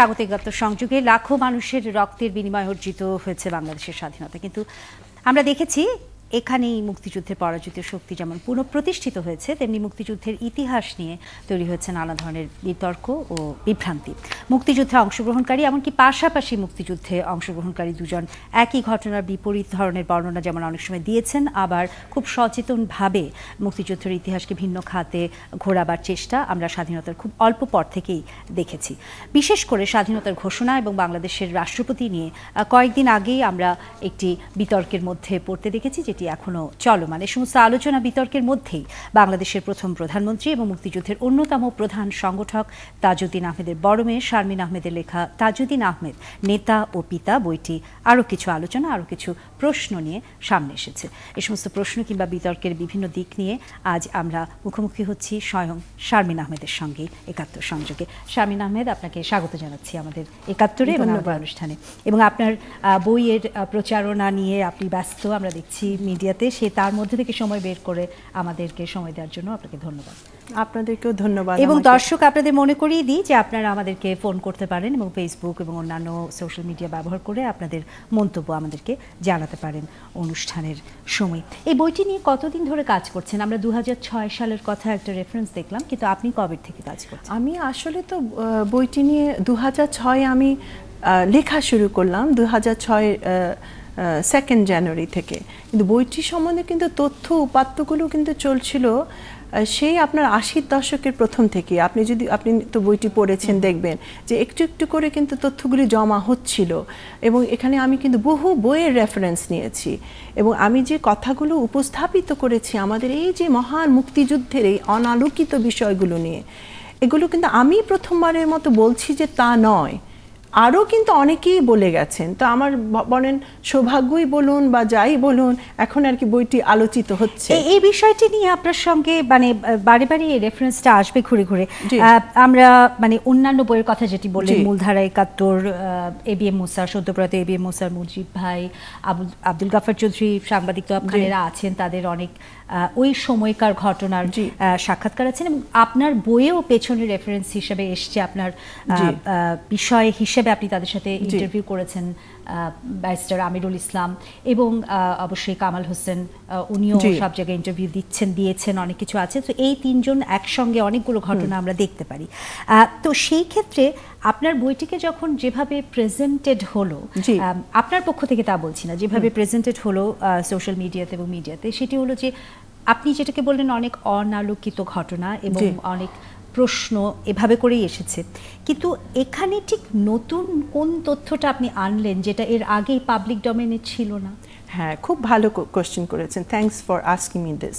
স্বাগতিক সংযোগে লাখো মানুষের রক্তের বিনিময়ে অর্জিত হয়েছে বাংলাদেশের স্বাধীনতা কিন্তু আমরা দেখেছি এখানেই মুক্তিযুদ্ধের পরাজিত শক্তি যেমন পুনঃপ্রতিষ্ঠিত হয়েছে তেমনি মুক্তিযুদ্ধের ইতিহাস নিয়ে তৈরি হয়েছে নানা ধরনের বিতর্ক ও বিভ্রান্তি মুক্তিযুদ্ধে অংশগ্রহণকারী এমনকি পাশাপাশি মুক্তিযুদ্ধে অংশগ্রহণকারী দুজন একই ঘটনার বিপরীত ধরনের বর্ণনা যেমন অনেক সময় দিয়েছেন আবার খুব সচেতনভাবে মুক্তিযুদ্ধের ইতিহাসকে ভিন্ন খাতে ঘোরাবার চেষ্টা আমরা স্বাধীনতার খুব অল্প পর থেকেই দেখেছি বিশেষ করে স্বাধীনতার ঘোষণা এবং বাংলাদেশের রাষ্ট্রপতি নিয়ে কয়েকদিন আগেই আমরা একটি বিতর্কের মধ্যে পড়তে দেখেছি যেটি এটি এখনও চলমান এ সমস্ত আলোচনা বিতর্কের মধ্যেই বাংলাদেশের প্রথম প্রধানমন্ত্রী এবং মুক্তিযুদ্ধের অন্যতম প্রধান সংগঠক তাজউদ্দিন আহমেদের বড় মেয়ে শারমিন আহমেদের লেখা তাজউদ্দিন আহমেদ নেতা ও পিতা বইটি আরও কিছু আলোচনা আরও কিছু প্রশ্ন নিয়ে সামনে এসেছে এ সমস্ত প্রশ্ন কিংবা বিতর্কের বিভিন্ন দিক নিয়ে আজ আমরা মুখোমুখি হচ্ছি স্বয়ং শারমিন আহমেদের সঙ্গে একাত্তর সংযোগে শারমিন আহমেদ আপনাকে স্বাগত জানাচ্ছি আমাদের একাত্তরে এবং অনুষ্ঠানে এবং আপনার বইয়ের প্রচারণা নিয়ে আপনি ব্যস্ত আমরা দেখছি মিডিয়াতে সে তার মধ্যে থেকে সময় বের করে আমাদেরকে সময় দেওয়ার জন্য আপনাকে ধন্যবাদ আপনাদেরকেও ধন্যবাদ এবং দর্শক আপনাদের মনে করিয়ে দিই যে আপনারা আমাদেরকে ফোন করতে পারেন এবং ফেসবুক এবং অন্যান্য সোশ্যাল মিডিয়া ব্যবহার করে আপনাদের মন্তব্য আমাদেরকে জানাতে পারেন অনুষ্ঠানের সময় এই বইটি নিয়ে কতদিন ধরে কাজ করছেন আমরা দু সালের কথা একটা রেফারেন্স দেখলাম কিন্তু আপনি কবে থেকে কাজ করছেন আমি আসলে তো বইটি নিয়ে দু আমি লেখা শুরু করলাম দু হাজার সেকেন্ড জানুয়ারি থেকে কিন্তু বইটি সম্বন্ধে কিন্তু তথ্য উপাত্তগুলো কিন্তু চলছিল সেই আপনার আশির দশকের প্রথম থেকে আপনি যদি আপনি তো বইটি পড়েছেন দেখবেন যে একটু একটু করে কিন্তু তথ্যগুলি জমা হচ্ছিল এবং এখানে আমি কিন্তু বহু বইয়ের রেফারেন্স নিয়েছি এবং আমি যে কথাগুলো উপস্থাপিত করেছি আমাদের এই যে মহান মুক্তিযুদ্ধের এই অনালোকিত বিষয়গুলো নিয়ে এগুলো কিন্তু আমি প্রথমবারের মতো বলছি যে তা নয় আরও কিন্তু অনেকেই বলে গেছেন তো আমার বলেন সৌভাগ্যই বলুন বা যাই বলুন এখন আর কি বইটি আলোচিত হচ্ছে এই বিষয়টি নিয়ে আপনার সঙ্গে মানে বারে বারে এই রেফারেন্সটা আসবে ঘুরে ঘুরে আমরা মানে অন্যান্য বইয়ের কথা যেটি বললেন মূলধারা একাত্তর এ বি এম মুসার সদ্যপ্রত এ বি এম মুসার মুজিব ভাই আবুল আব্দুল গাফার চৌধুরী সাংবাদিক তো আপনারা আছেন তাদের অনেক ওই সময়কার ঘটনার সাক্ষাৎকার আছেন এবং আপনার বইয়েও পেছনে রেফারেন্স হিসেবে এসছে আপনার বিষয় হিসেবে আপনি তাদের সাথে ইন্টারভিউ করেছেন ব্যারিস্টার আমিরুল ইসলাম এবং অবশ্যই কামাল হোসেন উনিও সব জায়গায় ইন্টারভিউ দিচ্ছেন দিয়েছেন অনেক কিছু আছে তো এই তিনজন একসঙ্গে অনেকগুলো ঘটনা আমরা দেখতে পারি তো সেই ক্ষেত্রে আপনার বইটিকে যখন যেভাবে প্রেজেন্টেড হলো আপনার পক্ষ থেকে তা বলছি না যেভাবে প্রেজেন্টেড হলো সোশ্যাল মিডিয়াতে এবং মিডিয়াতে সেটি হলো যে আপনি যেটাকে বললেন অনেক অনালোকিত ঘটনা এবং অনেক প্রশ্ন এভাবে করেই এসেছে কিন্তু এখানে ঠিক নতুন কোন তথ্যটা আপনি আনলেন যেটা এর আগেই পাবলিক ডোমেনে ছিল না হ্যাঁ খুব ভালো কোয়েশ্চেন করেছেন thanks for asking me this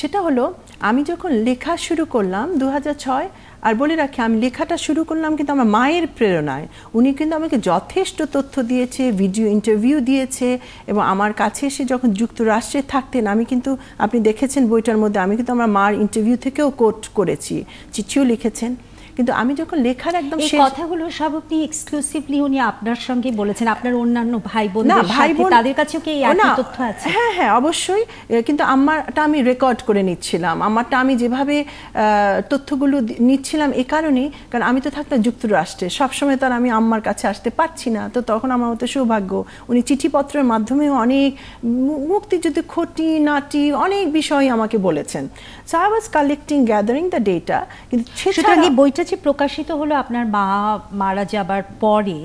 সেটা হলো আমি যখন লেখা শুরু করলাম দু আর বলে রাখি আমি লেখাটা শুরু করলাম কিন্তু আমার মায়ের প্রেরণায় উনি কিন্তু আমাকে যথেষ্ট তথ্য দিয়েছে ভিডিও ইন্টারভিউ দিয়েছে এবং আমার কাছে এসে যখন যুক্তরাষ্ট্রে থাকতেন আমি কিন্তু আপনি দেখেছেন বইটার মধ্যে আমি কিন্তু আমার মার ইন্টারভিউ থেকেও কোট করেছি চিঠিও লিখেছেন কিন্তু আমি যখন লেখার একদম সেই কথাগুলো সব আপনি এক্সক্লুসিভলি উনি আপনার সঙ্গে বলেছেন আপনার অন্যান্য ভাই বোন না ভাই বোন তাদের কাছেও কি এই তথ্য আছে হ্যাঁ হ্যাঁ অবশ্যই কিন্তু আমারটা আমি রেকর্ড করে নিচ্ছিলাম আমারটা আমি যেভাবে তথ্যগুলো নিচ্ছিলাম এ কারণে কারণ আমি তো থাকতাম যুক্তরাষ্ট্রে সবসময় তার আমি আম্মার কাছে আসতে পারছি না তো তখন আমার মতো সৌভাগ্য উনি চিঠিপত্রের মাধ্যমেও অনেক মুক্তিযুদ্ধ খটি নাটি অনেক বিষয় আমাকে বলেছেন so I was collecting gathering the data কিন্তু সেটা বইটা যে প্রকাশিত হলো আপনার মা মারা যাবার পরে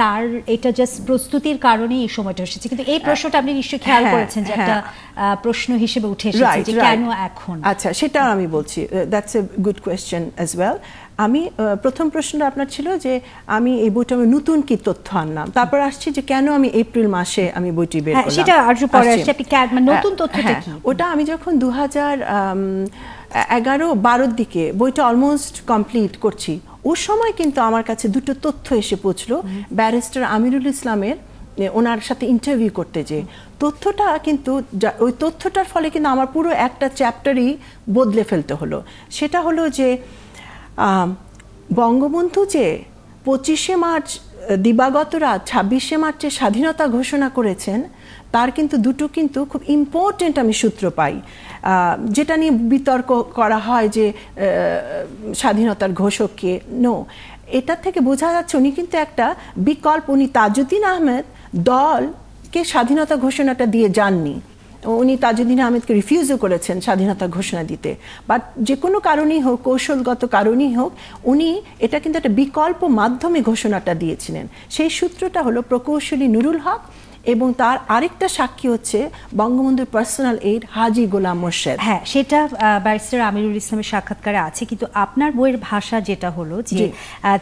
তার এটা জাস্ট প্রস্তুতির কারণে এই সময়টা এসেছে কিন্তু এই প্রশ্নটা আপনি নিশ্চয়ই খেয়াল হ্যাঁ, করেছেন যে একটা হ্যাঁ। প্রশ্ন হিসেবে উঠে এসেছে যে কেন এখন আচ্ছা সেটা আমি বলছি that's a good question as well আমি প্রথম প্রশ্নটা আপনার ছিল যে আমি এই বইটা আমি নতুন কি তথ্য আনলাম তারপর আসছি যে কেন আমি এপ্রিল মাসে আমি বইটি বের হ্যাঁ, করলাম সেটা আর পরে আসছে আপনি মানে নতুন তথ্য হ্যাঁ, ওটা আমি যখন 2011 এগারো বারোর দিকে বইটা অলমোস্ট কমপ্লিট করছি ওর সময় কিন্তু আমার কাছে দুটো তথ্য এসে পৌঁছলো ব্যারিস্টার আমিরুল ইসলামের ওনার সাথে ইন্টারভিউ করতে যে তথ্যটা কিন্তু ওই তথ্যটার ফলে কিন্তু আমার পুরো একটা চ্যাপ্টারই বদলে ফেলতে হলো সেটা হলো যে বঙ্গবন্ধু যে পঁচিশে মার্চ দিবাগত রাত ছাব্বিশে মার্চে স্বাধীনতা ঘোষণা করেছেন তার কিন্তু দুটো কিন্তু খুব ইম্পর্টেন্ট আমি সূত্র পাই যেটা নিয়ে বিতর্ক করা হয় যে স্বাধীনতার ঘোষককে নো এটা থেকে বোঝা যাচ্ছে উনি কিন্তু একটা বিকল্প উনি তাজুদ্দিন আহমেদ দলকে স্বাধীনতা ঘোষণাটা দিয়ে যাননি উনি তাজউদ্দিন আহমেদকে রিফিউজও করেছেন স্বাধীনতা ঘোষণা দিতে বাট যে কোনো কারণেই হোক কৌশলগত কারণেই হোক উনি এটা কিন্তু একটা বিকল্প মাধ্যমে ঘোষণাটা দিয়েছিলেন সেই সূত্রটা হলো প্রকৌশলী নুরুল হক এবং তার আরেকটা সাক্ষী হচ্ছে বঙ্গবন্ধুর পার্সোনাল এইড হাজি গোলাম মোর্শেদ হ্যাঁ সেটা ব্যারিস্টার আমিরুল ইসলামের সাক্ষাৎকারে আছে কিন্তু আপনার বইয়ের ভাষা যেটা হলো যে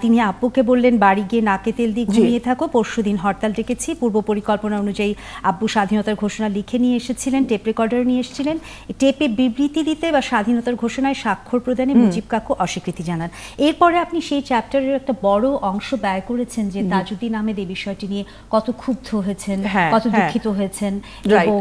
তিনি আব্বুকে বললেন বাড়ি গিয়ে নাকে তেল দিয়ে ঘুমিয়ে থাকো পরশু দিন হরতাল ডেকেছি পূর্ব পরিকল্পনা অনুযায়ী আব্বু স্বাধীনতার ঘোষণা লিখে নিয়ে এসেছিলেন টেপ রেকর্ডার নিয়ে এসেছিলেন টেপে বিবৃতি দিতে বা স্বাধীনতার ঘোষণায় স্বাক্ষর প্রদানে মুজিব কাকু অস্বীকৃতি জানান এরপরে আপনি সেই চ্যাপ্টারের একটা বড় অংশ ব্যয় করেছেন যে তাজুদ্দিন আহমেদ এই বিষয়টি নিয়ে কত ক্ষুব্ধ হয়েছেন হ্যাঁ, কত হ্যাঁ। দুঃখিত হয়েছেন এবং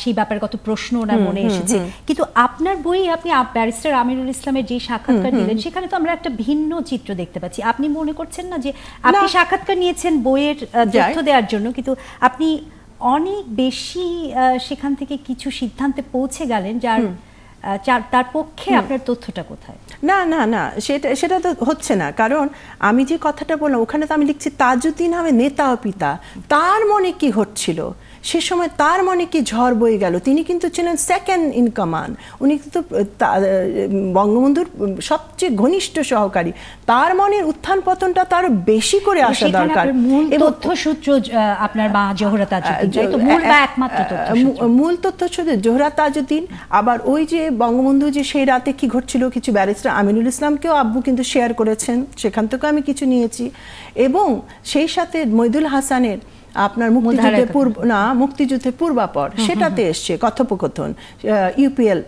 সেই ব্যাপারে কত প্রশ্ন ওনার মনে এসেছে কিন্তু আপনার বই আপনি ব্যারিস্টার আমিরুল ইসলামের যে সাক্ষাৎকার নিলেন সেখানে তো আমরা একটা ভিন্ন চিত্র দেখতে পাচ্ছি আপনি মনে করছেন না যে আপনি সাক্ষাৎকার নিয়েছেন বইয়ের তথ্য দেওয়ার জন্য কিন্তু আপনি অনেক বেশি সেখান থেকে কিছু সিদ্ধান্তে পৌঁছে গেলেন যার তার পক্ষে আপনার তথ্যটা কোথায় না না না সেটা সেটা তো হচ্ছে না কারণ আমি যে কথাটা বললাম ওখানে তো আমি লিখছি তাজউদ্দিন আহমেদ নেতা ও পিতা তার মনে কি হচ্ছিল সে সময় তার মনে কি ঝড় বয়ে গেল তিনি কিন্তু ছিলেন সেকেন্ড ইন কমান্ড উনি কিন্তু বঙ্গবন্ধুর সবচেয়ে ঘনিষ্ঠ সহকারী তার মনের উত্থান পতনটা তার বেশি করে আসা দরকার তথ্যসূত্র আপনার মা জোহরা তাজউদ্দিন মূল তথ্য একমাত্র মূল তথ্যসূত্র জোহরা তাজউদ্দিন আবার ওই যে বঙ্গবন্ধু যে সেই রাতে কি ঘটছিল কিছু ব্যারিস্টার আমিনুল ইসলামকেও আব্বু কিন্তু শেয়ার করেছেন সেখান থেকেও আমি কিছু নিয়েছি এবং সেই সাথে মইদুল হাসানের আপনার মুক্তিযুদ্ধের পূর্ব না মুক্তিযুদ্ধের পূর্বাপর সেটাতে এসছে কথোপকথন ইউপিএল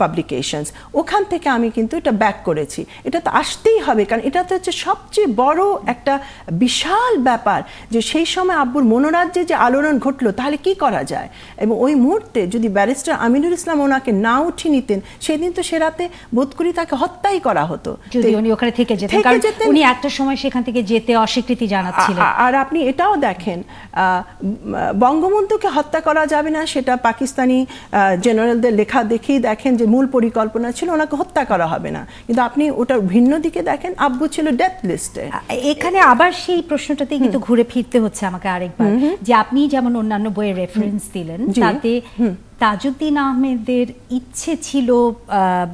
পাবলিকেশনস ওখান থেকে আমি কিন্তু এটা ব্যাক করেছি এটা তো আসতেই হবে কারণ এটা তো হচ্ছে সবচেয়ে বড় একটা বিশাল ব্যাপার যে সেই সময় আব্বুর মনোরাজ্যে যে আলোড়ন ঘটলো তাহলে কি করা যায় এবং ওই মুহূর্তে যদি ব্যারিস্টার আমিনুল ইসলাম ওনাকে না উঠিয়ে নিতেন সেদিন তো সে রাতে বোধ করি তাকে হত্যাই করা হতো যদি উনি ওখানে থেকে যেতেন কারণ উনি একটা সময় সেখান থেকে যেতে অস্বীকৃতি জানাচ্ছিলেন আর আপনি এটাও দেখেন বঙ্গবন্ধুকে হত্যা করা যাবে না সেটা পাকিস্তানি জেনারেলদের লেখা দেখেই দেখেন দেখেন যে মূল পরিকল্পনা ছিল ওনাকে হত্যা করা হবে না কিন্তু আপনি ওটার ভিন্ন দিকে দেখেন আব্বু ছিল ডেথ লিস্টে এখানে আবার সেই প্রশ্নটাতেই কিন্তু ঘুরে ফিরতে হচ্ছে আমাকে আরেকবার যে আপনি যেমন অন্যান্য বইয়ের রেফারেন্স দিলেন তাতে তাজউদ্দিন আহমেদের ইচ্ছে ছিল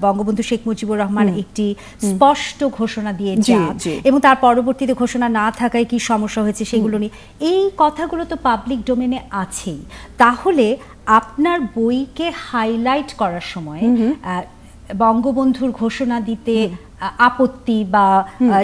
বঙ্গবন্ধু শেখ মুজিবুর রহমান একটি স্পষ্ট ঘোষণা দিয়ে এবং তার পরবর্তীতে ঘোষণা না থাকায় কি সমস্যা হয়েছে সেগুলো নিয়ে এই কথাগুলো তো পাবলিক ডোমেনে আছেই তাহলে আপনার বইকে হাইলাইট করার সময় বঙ্গবন্ধুর ঘোষণা দিতে আপত্তি বা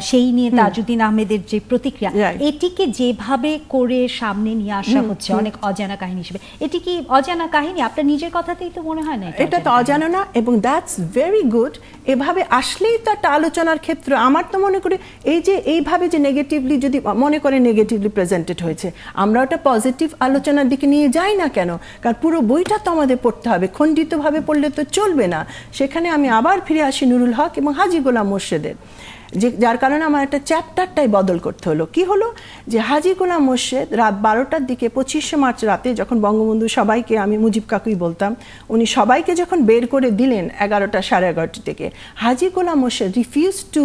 সেই নিয়ে তাজুদ্দিন আহমেদের যে প্রতিক্রিয়া এটিকে যেভাবে করে সামনে নিয়ে আসা হচ্ছে অনেক অজানা কাহিনী হিসেবে এটি কি অজানা কাহিনী আপনার নিজের কথাতেই তো মনে হয় না এটা তো অজানা না এবং দ্যাটস ভেরি গুড এভাবে আসলেই তো একটা আলোচনার ক্ষেত্র আমার তো মনে করি এই যে এইভাবে যে নেগেটিভলি যদি মনে করে নেগেটিভলি প্রেজেন্টেড হয়েছে আমরা ওটা পজিটিভ আলোচনার দিকে নিয়ে যাই না কেন কারণ পুরো বইটা তো আমাদের পড়তে হবে খণ্ডিতভাবে পড়লে তো চলবে না সেখানে আমি আবার ফিরে আসি নুরুল হক এবং হাজি গোলাম মোর্শেদের যে যার কারণে আমার একটা চ্যাপ্টারটাই বদল করতে হলো কি হলো যে হাজি গোলাম মোর্শেদ রাত বারোটার দিকে পঁচিশে মার্চ রাতে যখন বঙ্গবন্ধু সবাইকে আমি মুজিব কাকুই বলতাম উনি সবাইকে যখন বের করে দিলেন এগারোটা সাড়ে এগারোটা থেকে Haji Golam Morshed refuse to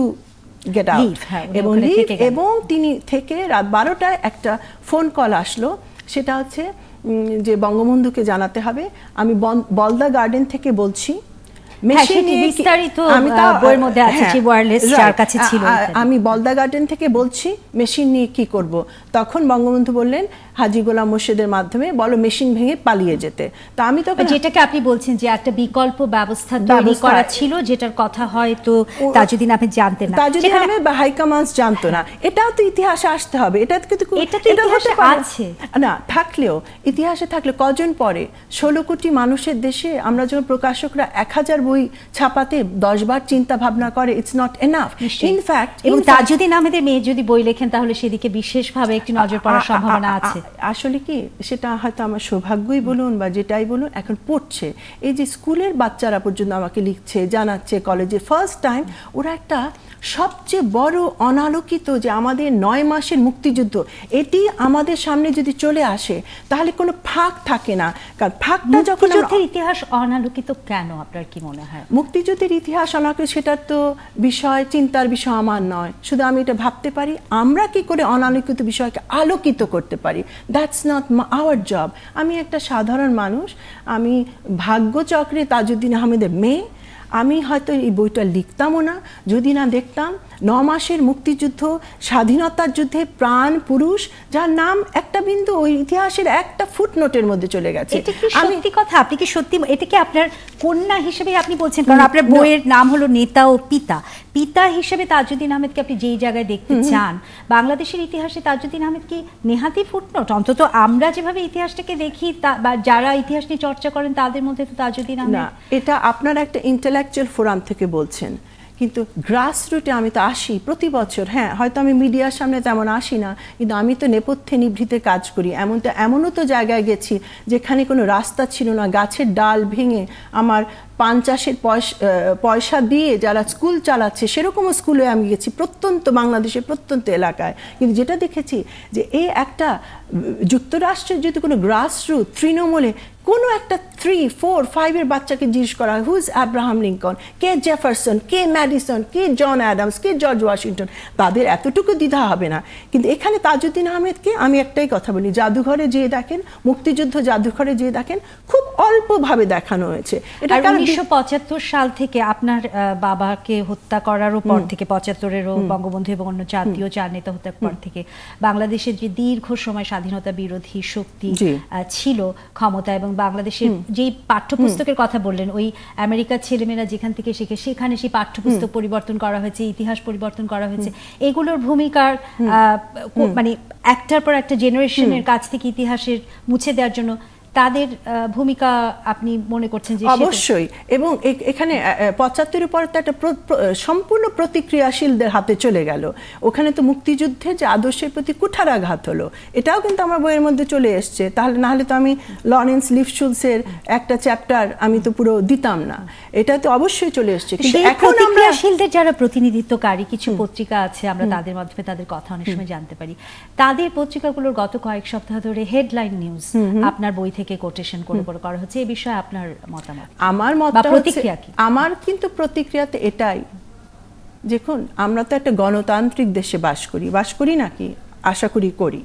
get out এবং এবং তিনি থেকে রাত বারোটায় একটা ফোন কল আসলো সেটা হচ্ছে যে বঙ্গবন্ধুকে জানাতে হবে আমি বলদা গার্ডেন থেকে বলছি হ্যাঁ, হ্যাঁ, আমি বলদা গার্ডেন থেকে বলছি মেশিন নিয়ে কি করব তখন বঙ্গবন্ধু বললেন হাজি গোলাম মুর্শিদের মাধ্যমে বলো মেশিন ভেঙে পালিয়ে যেতে তো আমি তখন যেটাকে আপনি বলছেন যে একটা বিকল্প ব্যবস্থা তৈরি করা ছিল যেটার কথা হয়তো তা যদি আপনি জানতেন তা যদি আমি হাইকমান্স জানতো না এটাও তো ইতিহাসে আসতে হবে এটা কিন্তু এটা তো ইতিহাসে আছে না থাকলেও ইতিহাসে থাকলে কজন পরে ষোলো কোটি মানুষের দেশে আমরা যখন প্রকাশকরা এক হাজার বই ছাপাতে দশবার চিন্তা ভাবনা করে ইটস নট এনাফ ইনফ্যাক্ট এবং না আমাদের মেয়ে যদি বই লেখেন তাহলে সেদিকে বিশেষভাবে একটি নজর পড়ার সম্ভাবনা আছে আসলে কি সেটা হয়তো আমার সৌভাগ্যই বলুন বা যেটাই বলুন এখন পড়ছে এই যে স্কুলের বাচ্চারা পর্যন্ত আমাকে লিখছে জানাচ্ছে কলেজে ফার্স্ট টাইম ওরা একটা সবচেয়ে বড় অনালোকিত যে আমাদের নয় মাসের মুক্তিযুদ্ধ এটি আমাদের সামনে যদি চলে আসে তাহলে কোনো ফাঁক থাকে না কারণ ফাঁকটা যখন ইতিহাস অনালোকিত কেন আপনার কি মনে হয় মুক্তিযুদ্ধের ইতিহাস অনালোকিত সেটার তো বিষয় চিন্তার বিষয় আমার নয় শুধু আমি এটা ভাবতে পারি আমরা কি করে অনালোকিত বিষয়কে আলোকিত করতে পারি দ্যাটস নট আওয়ার জব আমি একটা সাধারণ মানুষ আমি ভাগ্যচক্রে তাজুদ্দিন আহমেদের মেয়ে আমি হয়তো এই বইটা লিখতামও না যদি না দেখতাম ন মাসের মুক্তিযুদ্ধ স্বাধীনতার যুদ্ধে প্রাণ পুরুষ যার নাম একটা বিন্দু ওই ইতিহাসের একটা ফুটনোটের মধ্যে চলে গেছে সত্যি কথা আপনি কি সত্যি এটা কি আপনার কন্যা হিসেবে আপনি বলছেন কারণ আপনার বইয়ের নাম হলো নেতা ও পিতা পিতা হিসেবে তাজউদ্দিন আহমেদকে আপনি যেই জায়গায় দেখতে চান বাংলাদেশের ইতিহাসে তাজউদ্দিন আহমেদ কি নেহাতি ফুটনোট অন্তত আমরা যেভাবে ইতিহাসটাকে দেখি তা বা যারা ইতিহাস নিয়ে চর্চা করেন তাদের মধ্যে তো তাজউদ্দিন আহমেদ এটা আপনার একটা ইন্টালেকচুয়াল ফোরাম থেকে বলছেন কিন্তু গ্রাস রুটে আমি তো আসি প্রতি বছর হ্যাঁ হয়তো আমি মিডিয়ার সামনে তেমন আসি না কিন্তু আমি তো নেপথ্যে নিভৃতে কাজ করি এমন তো এমনও তো জায়গায় গেছি যেখানে কোনো রাস্তা ছিল না গাছের ডাল ভেঙে আমার পান চাষের পয়সা পয়সা দিয়ে যারা স্কুল চালাচ্ছে সেরকমও স্কুলে আমি গেছি প্রত্যন্ত বাংলাদেশের প্রত্যন্ত এলাকায় কিন্তু যেটা দেখেছি যে এই একটা যুক্তরাষ্ট্রের যদি কোনো গ্রাসরুট তৃণমূলে কোনো একটা থ্রি ফোর ফাইভের বাচ্চাকে জিজ্ঞেস করা হয় হুজ আব্রাহাম লিঙ্কন কে জেফারসন কে ম্যাডিসন কে জন অ্যাডামস কে জর্জ ওয়াশিংটন তাদের এতটুকু দ্বিধা হবে না কিন্তু এখানে তাজউদ্দিন আহমেদকে আমি একটাই কথা বলি জাদুঘরে যেয়ে দেখেন মুক্তিযুদ্ধ জাদুঘরে যেয়ে দেখেন খুব অল্পভাবে দেখানো হয়েছে এটা উনিশশো পঁচাত্তর সাল থেকে আপনার বাবাকে হত্যা করার পর থেকে পঁচাত্তরেরও বঙ্গবন্ধু এবং অন্য জাতীয় চার নেতা হত্যার পর থেকে বাংলাদেশের যে দীর্ঘ সময় স্বাধীনতা বিরোধী শক্তি ছিল ক্ষমতা এবং বাংলাদেশের যেই পাঠ্যপুস্তকের কথা বললেন ওই আমেরিকার ছেলেমেয়েরা যেখান থেকে শিখে সেখানে সেই পাঠ্যপুস্তক পরিবর্তন করা হয়েছে ইতিহাস পরিবর্তন করা হয়েছে এগুলোর ভূমিকার মানে একটার পর একটা জেনারেশনের কাছ থেকে ইতিহাসের মুছে দেওয়ার জন্য তাদের ভূমিকা আপনি মনে করছেন যে অবশ্যই এবং এখানে পঁচাত্তরের পর তো একটা সম্পূর্ণ প্রতিক্রিয়াশীলদের হাতে চলে গেল ওখানে তো মুক্তিযুদ্ধে যে আদর্শের প্রতি কুঠারাঘাত হলো এটাও কিন্তু আমার বইয়ের মধ্যে চলে এসছে তাহলে নাহলে তো আমি লরেন্স লিফশুলসের একটা চ্যাপ্টার আমি তো পুরো দিতাম না এটা তো অবশ্যই চলে এসছে কিন্তু এখন আমরা যারা প্রতিনিধিত্বকারী কিছু পত্রিকা আছে আমরা তাদের মাধ্যমে তাদের কথা অনেক সময় জানতে পারি তাদের পত্রিকাগুলোর গত কয়েক সপ্তাহ ধরে হেডলাইন নিউজ আপনার বই থেকে থেকে কোটেশন করে করে করা হচ্ছে এই বিষয়ে আপনার মতামত আমার মত প্রতিক্রিয়া কি আমার কিন্তু প্রতিক্রিয়াতে এটাই দেখুন আমরা তো একটা গণতান্ত্রিক দেশে বাস করি বাস করি নাকি আশা করি করি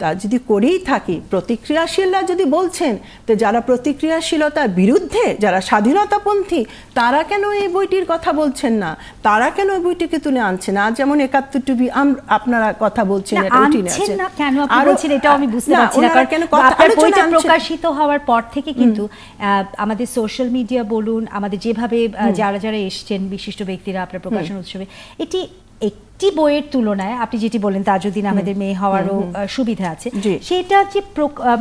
তা যদি করেই থাকি প্রতিক্রিয়াশীলরা যদি বলছেন তো যারা প্রতিক্রিয়াশীলতার বিরুদ্ধে যারা স্বাধীনতাপন্থী তারা কেন এই বইটির কথা বলছেন না তারা কেন এই বইটিকে তুলে আনছেন না যেমন একাত্তর টুবি আপনারা কথা বলছেন কেন এটা আমি বুঝতে পারছি না কেন প্রকাশিত হওয়ার পর থেকে কিন্তু আমাদের সোশ্যাল মিডিয়া বলুন আমাদের যেভাবে যারা যারা এসছেন বিশিষ্ট ব্যক্তিরা আপনার প্রকাশন উৎসবে এটি একটি বইয়ের তুলনায় আপনি যেটি বলেন তাজউদ্দিন আমাদের মেয়ে হওয়ারও সুবিধা আছে সেটা যে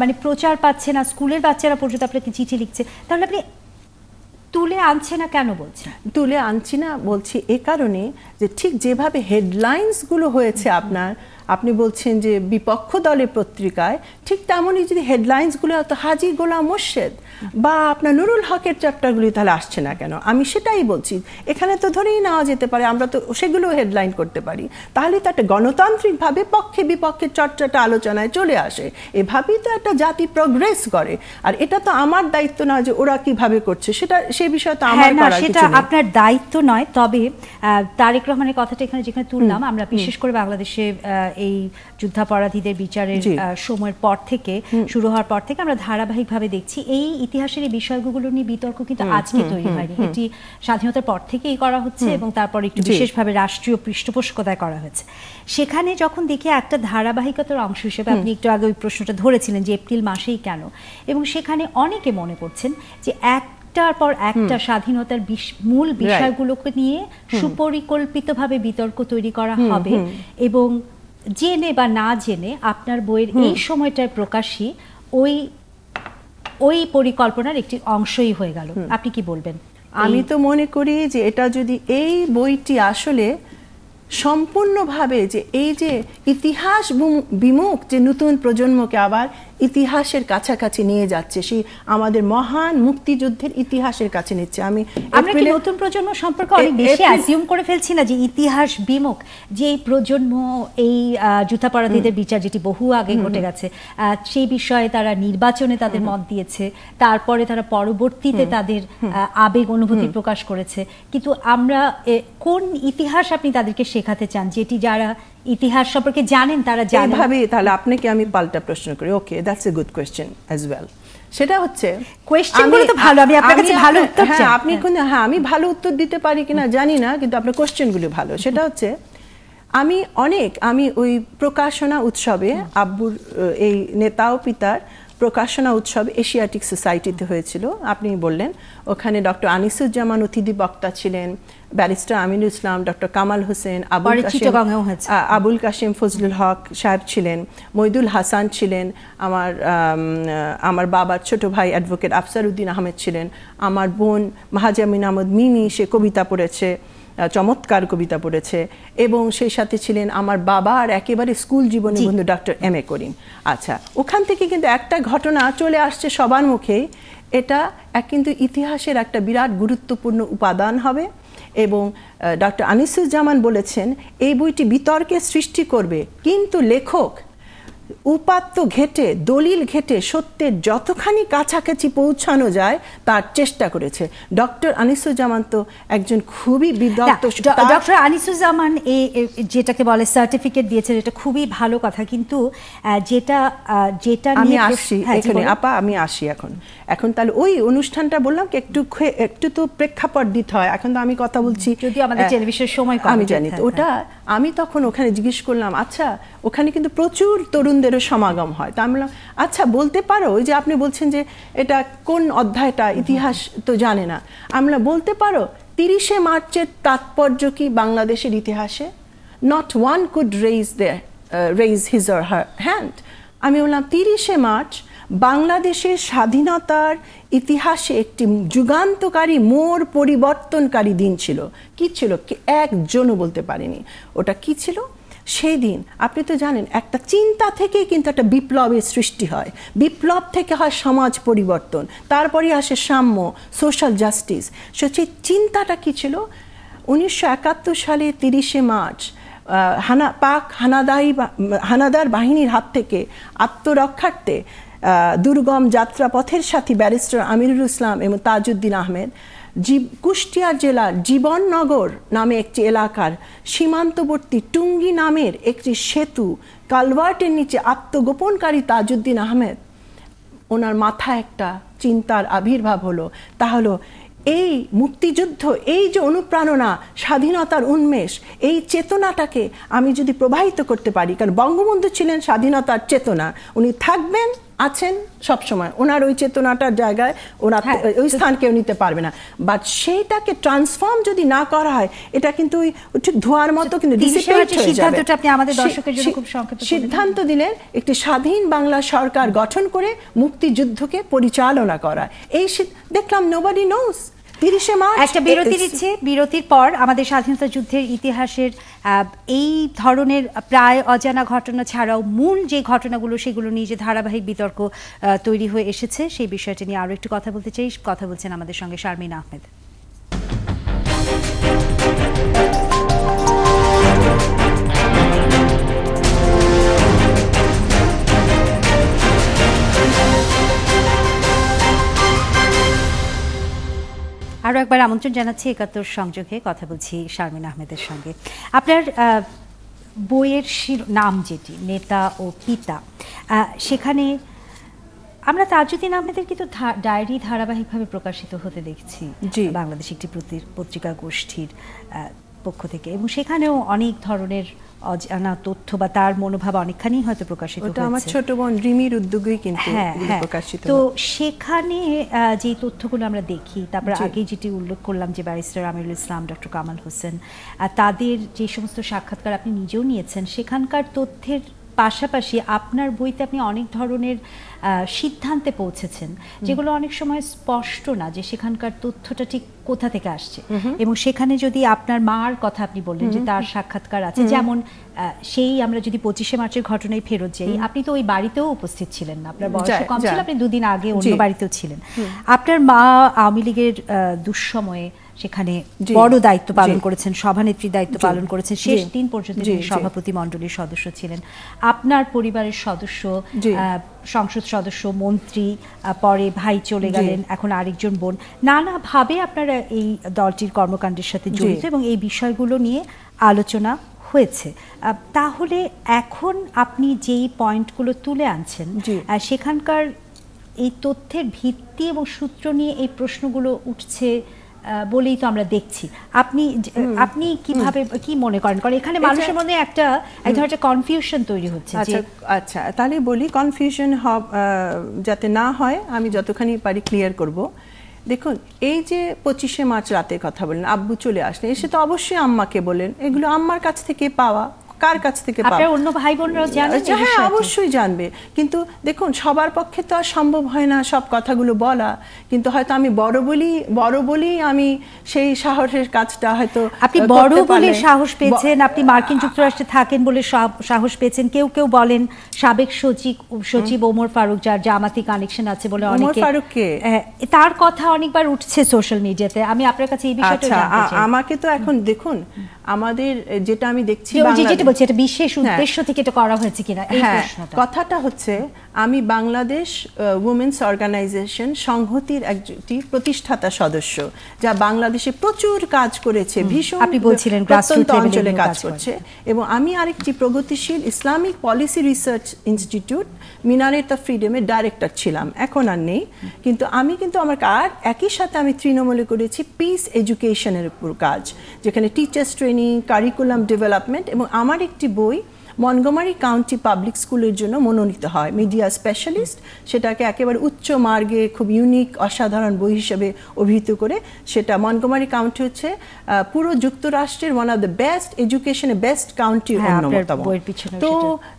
মানে প্রচার পাচ্ছে না স্কুলের বাচ্চারা পর্যন্ত আপনাকে চিঠি লিখছে তাহলে আপনি তুলে আনছে না কেন বলছে তুলে আনছি না বলছি এ কারণে যে ঠিক যেভাবে হেডলাইন্সগুলো হয়েছে আপনার আপনি বলছেন যে বিপক্ষ দলের পত্রিকায় ঠিক তেমনই যদি হেডলাইন্সগুলো অত হাজি গোলাম মোর্শেদ বা আপনার নুরুল হকের চ্যাপ্টারগুলি তাহলে আসছে না কেন আমি সেটাই বলছি এখানে তো ধরেই নেওয়া যেতে পারে আমরা তো সেগুলো হেডলাইন করতে পারি তাহলে তো একটা গণতান্ত্রিকভাবে পক্ষে বিপক্ষের চর্চাটা আলোচনায় চলে আসে এভাবেই তো একটা জাতি প্রগ্রেস করে আর এটা তো আমার দায়িত্ব না যে ওরা কিভাবে করছে সেটা সে বিষয়ে তো আমার হ্যাঁ, না সেটা আপনার দায়িত্ব নয় তবে তারেক রহমানের কথাটা এখানে যেখানে তুললাম আমরা বিশেষ করে বাংলাদেশে এই যুদ্ধাপরাধীদের বিচারের সময়ের পর থেকে শুরু হওয়ার পর থেকে আমরা ধারাবাহিকভাবে দেখছি এই ইতিহাসের এই বিষয়গুলো নিয়ে বিতর্ক কিন্তু আজকে তৈরি হয়নি এটি স্বাধীনতার পর থেকেই করা হচ্ছে এবং তারপর একটু বিশেষভাবে রাষ্ট্রীয় পৃষ্ঠপোষকতায় করা হয়েছে সেখানে যখন দেখি একটা ধারাবাহিকতার অংশ হিসেবে আপনি একটু আগে ওই প্রশ্নটা ধরেছিলেন যে এপ্রিল মাসেই কেন এবং সেখানে অনেকে মনে করছেন যে এক একটার পর একটা স্বাধীনতার মূল বিষয়গুলোকে নিয়ে সুপরিকল্পিতভাবে বিতর্ক তৈরি করা হবে এবং জেনে বা না জেনে আপনার বইয়ের এই সময়টায় প্রকাশই ওই ওই পরিকল্পনার একটি অংশই হয়ে গেল আপনি কি বলবেন আমি তো মনে করি যে এটা যদি এই বইটি আসলে সম্পূর্ণভাবে যে এই যে ইতিহাস বিমুখ যে নতুন প্রজন্মকে আবার ইতিহাসের কাছাকাছি নিয়ে যাচ্ছে সেই আমাদের মহান মুক্তিযুদ্ধের ইতিহাসের কাছে নিচ্ছে আমি আমরা নতুন প্রজন্ম সম্পর্কে অনেক বেশি করে ফেলছি না যে ইতিহাস বিমুখ যে এই প্রজন্ম এই যুদ্ধাপরাধীদের বিচার যেটি বহু আগে ঘটে গেছে সেই বিষয়ে তারা নির্বাচনে তাদের মত দিয়েছে তারপরে তারা পরবর্তীতে তাদের আবেগ অনুভূতি প্রকাশ করেছে কিন্তু আমরা কোন ইতিহাস আপনি তাদেরকে সে শেখাতে চান যেটি যারা ইতিহাস সম্পর্কে জানেন তারা যেভাবে তাহলে আপনাকে আমি পাল্টা প্রশ্ন করি okay that's a good question as well সেটা হচ্ছে কোয়েশ্চেনগুলো তো ভালো আমি আপনার কাছে ভালো উত্তর হ্যাঁ আপনি কোন হ্যাঁ আমি ভালো উত্তর দিতে পারি কিনা জানি না কিন্তু আপনার কোয়েশ্চেনগুলো ভালো সেটা হচ্ছে আমি অনেক আমি ওই প্রকাশনা উৎসবে আব্বুর এই নেতা ও পিতার প্রকাশনা উৎসব এশিয়াটিক সোসাইটিতে হয়েছিল আপনি বললেন ওখানে ডক্টর আনিসুজ্জামান অতিথি বক্তা ছিলেন ব্যারিস্টার আমিনুল ইসলাম ডক্টর কামাল হোসেন আবুল কাশিম ফজলুল হক সাহেব ছিলেন মইদুল হাসান ছিলেন আমার আমার বাবার ছোট ভাই অ্যাডভোকেট আফসার উদ্দিন আহমেদ ছিলেন আমার বোন মাহাজামিন আহমদ মিমি সে কবিতা পড়েছে চমৎকার কবিতা পড়েছে এবং সেই সাথে ছিলেন আমার বাবা আর একেবারে স্কুল জীবনের বন্ধু ডক্টর এম এ করিম আচ্ছা ওখান থেকে কিন্তু একটা ঘটনা চলে আসছে সবার মুখে এটা এক কিন্তু ইতিহাসের একটা বিরাট গুরুত্বপূর্ণ উপাদান হবে এবং ডক্টর আনিসুজ্জামান বলেছেন এই বইটি বিতর্কের সৃষ্টি করবে কিন্তু লেখক উপাত্ত ঘেটে দলিল ঘেটে সত্যের যতখানি কাছাকাছি পৌঁছানো যায় তার চেষ্টা করেছে ডক্টর আনিসুজ্জামান তো একজন খুবই বিদগ্ধ ডক্টর আনিসুজ্জামান এই যেটাকে বলে সার্টিফিকেট দিয়েছে এটা খুবই ভালো কথা কিন্তু যেটা যেটা আমি আসি হ্যাঁ, এখানে আপা আমি আসি এখন এখন তাহলে ওই অনুষ্ঠানটা বললাম একটু একটু তো প্রেক্ষাপট দিতে হয় এখন তো আমি কথা বলছি যদি আমাদের টেলিভিশনের সময় আমি জানি হ্যাঁ। ওটা আমি তখন ওখানে জিজ্ঞেস করলাম আচ্ছা ওখানে কিন্তু প্রচুর তরুণদেরও সমাগম হয় তা আমি বললাম আচ্ছা বলতে পারো যে আপনি বলছেন যে এটা কোন অধ্যায়টা ইতিহাস তো জানে না আমরা বলতে পারো তিরিশে মার্চের তাৎপর্য কি বাংলাদেশের ইতিহাসে not one could raise they raise his or her hand আমি বললাম তিরিশে মার্চ বাংলাদেশের স্বাধীনতার ইতিহাসে একটি যুগান্তকারী মোর পরিবর্তনকারী দিন ছিল কি ছিল একজনও বলতে পারেনি ওটা কি ছিল সেই দিন আপনি তো জানেন একটা চিন্তা থেকে কিন্তু একটা বিপ্লবের সৃষ্টি হয় বিপ্লব থেকে হয় সমাজ পরিবর্তন তারপরে আসে সাম্য সোশ্যাল জাস্টিস সে চিন্তাটা কী ছিল উনিশশো একাত্তর সালে তিরিশে মার্চ হানা পাক হানাদাই হানাদার বাহিনীর হাত থেকে আত্মরক্ষার্থে দুর্গম যাত্রাপথের সাথী ব্যারিস্টার আমিরুল ইসলাম এবং তাজউদ্দিন আহমেদ জীব কুষ্টিয়া জেলার জীবননগর নামে একটি এলাকার সীমান্তবর্তী টুঙ্গি নামের একটি সেতু কালভার্টের নিচে আত্মগোপনকারী তাজউদ্দিন আহমেদ ওনার মাথা একটা চিন্তার আবির্ভাব হলো তা হলো এই মুক্তিযুদ্ধ এই যে অনুপ্রেরণা স্বাধীনতার উন্মেষ এই চেতনাটাকে আমি যদি প্রবাহিত করতে পারি কারণ বঙ্গবন্ধু ছিলেন স্বাধীনতার চেতনা উনি থাকবেন আছেন সব সময় ওনার ওই চেতনাটার জায়গায় ওনার হ্যাঁ। ওই স্থান কেউ নিতে পারবে না বাট সেইটাকে ট্রান্সফর্ম যদি না করা হয় এটা কিন্তু ওই ঠিক ধোয়ার মতো কিন্তু সিদ্ধান্তটা আপনি আমাদের দর্শকের জন্য খুব সংক্ষেপে সিদ্ধান্ত দিলেন একটি স্বাধীন বাংলা সরকার গঠন করে মুক্তিযুদ্ধকে পরিচালনা করা এই দেখলাম নোবাডি নোস তিরিশে মার্চ একটা বিরতি দিচ্ছে বিরতির পর আমাদের স্বাধীনতা যুদ্ধের ইতিহাসের এই ধরনের প্রায় অজানা ঘটনা ছাড়াও মূল যে ঘটনাগুলো সেগুলো নিয়ে যে ধারাবাহিক বিতর্ক তৈরি হয়ে এসেছে সেই বিষয়টি নিয়ে আরও একটু কথা বলতে চাই কথা বলছেন আমাদের সঙ্গে শারমিন আহমেদ আরও একবার আমন্ত্রণ জানাচ্ছি একাত্তর সংযোগে কথা বলছি শারমিন আহমেদের সঙ্গে আপনার বইয়ের নাম যেটি নেতা ও পিতা সেখানে আমরা তাজুদ্দিন আহমেদের কিন্তু ডায়েরি ধারাবাহিকভাবে প্রকাশিত হতে দেখছি বাংলাদেশ একটি পত্রিকা গোষ্ঠীর পক্ষ থেকে এবং সেখানেও অনেক ধরনের অজানা তথ্য বা তার মনোভাব অনেকখানি হয়তো প্রকাশিত হয়েছে আমার ছোট বোন রিমির উদ্যোগেই কিন্তু হ্যাঁ, হ্যাঁ। প্রকাশিত তো সেখানে যে তথ্যগুলো আমরা দেখি তারপর আগে যেটি উল্লেখ করলাম যে ব্যারিস্টার আমিরুল ইসলাম ডক্টর কামাল হোসেন তাদের যে সমস্ত সাক্ষাৎকার আপনি নিজেও নিয়েছেন সেখানকার তথ্যের পাশাপাশি আপনার বইতে আপনি অনেক ধরনের সিদ্ধান্তে পৌঁছেছেন যেগুলো অনেক সময় স্পষ্ট না যে সেখানকার তথ্যটা ঠিক কোথা থেকে আসছে এবং সেখানে যদি আপনার মার কথা আপনি বললেন যে তার সাক্ষাৎকার আছে যেমন সেই আমরা যদি পঁচিশে মার্চের ঘটনায় ফেরত যাই আপনি তো ওই বাড়িতেও উপস্থিত ছিলেন না আপনার বয়স কম ছিল আপনি দুদিন আগে অন্য বাড়িতেও ছিলেন আপনার মা আওয়ামী লীগের দুঃসময়ে সেখানে বড় দায়িত্ব পালন করেছেন সভানেত্রীর দায়িত্ব পালন করেছেন শেষ দিন পর্যন্ত সভাপতি মন্ডলীর সদস্য ছিলেন আপনার পরিবারের সদস্য সংসদ সদস্য মন্ত্রী পরে ভাই চলে গেলেন এখন আরেকজন বোন নানাভাবে আপনারা এই দলটির কর্মকাণ্ডের সাথে জড়িত এবং এই বিষয়গুলো নিয়ে আলোচনা হয়েছে তাহলে এখন আপনি যেই পয়েন্টগুলো তুলে আনছেন সেখানকার এই তথ্যের ভিত্তি এবং সূত্র নিয়ে এই প্রশ্নগুলো উঠছে বলেই তো আমরা দেখছি আপনি আপনি কিভাবে কি মনে করেন কারণ এখানে মানুষের মনে একটা এক ধরনের কনফিউশন তৈরি হচ্ছে আচ্ছা, আচ্ছা তাহলে বলি কনফিউশন যাতে না হয় আমি যতখানি পারি ক্লিয়ার করব দেখুন এই যে পঁচিশে মার্চ রাতে কথা বললেন আব্বু চলে আসলেন এসে তো অবশ্যই আম্মাকে বলেন এগুলো আম্মার কাছ থেকে পাওয়া কার কাছ থেকে আপনার অন্য ভাই বোনরাও জানেন হ্যাঁ অবশ্যই জানবে কিন্তু দেখুন সবার পক্ষে তো আর সম্ভব হয় না সব কথাগুলো বলা কিন্তু হয়তো আমি বড় বলি বড় বলি আমি সেই সাহসের কাজটা হয়তো আপনি বড় বলে সাহস পেয়েছেন আপনি মার্কিন যুক্তরাষ্ট্রে থাকেন বলে সাহস পেয়েছেন কেউ কেউ বলেন সাবেক সচিব সচিব ওমর ফারুক যার জামাতি কানেকশন আছে বলে অনেকে ওমর হ্যাঁ, তার কথা অনেকবার উঠছে সোশ্যাল মিডিয়াতে আমি আপনার কাছে এই বিষয়টা আচ্ছা, জানতে চাই আমাকে তো এখন দেখুন আমাদের যেটা আমি দেখছি বলছি এটা বিশেষ হ্যাঁ। উদ্দেশ্য থেকে এটা করা হয়েছে কিনা এই হ্যাঁ, প্রশ্নটা কথাটা হচ্ছে আমি বাংলাদেশ উমেন্স অর্গানাইজেশন সংহতির একটি প্রতিষ্ঠাতা সদস্য যা বাংলাদেশে প্রচুর কাজ করেছে ভীষণ আপনি বলছিলেন প্রত্যন্ত অঞ্চলে কাজ করছে এবং আমি আরেকটি প্রগতিশীল Islamic policy research institute Minaret of ফ্রিডমের ডাইরেক্টর ছিলাম এখন আর নেই কিন্তু আমি কিন্তু আমার কাজ একই সাথে আমি তৃণমূলে করেছি পিস এডুকেশনের উপর কাজ যেখানে টিচার্স ট্রেনিং কারিকুলাম ডেভেলপমেন্ট এবং আমার তার একটি বই মনগমারি কাউন্টি পাবলিক স্কুলের জন্য মনোনীত হয় মিডিয়া স্পেশালিস্ট সেটাকে একেবারে উচ্চ মার্গে খুব ইউনিক অসাধারণ বই হিসেবে অভিহিত করে সেটা মনগমারি কাউন্টি হচ্ছে পুরো যুক্তরাষ্ট্রের ওয়ান অফ দ্য বেস্ট এডুকেশনে বেস্ট কাউন্টি তো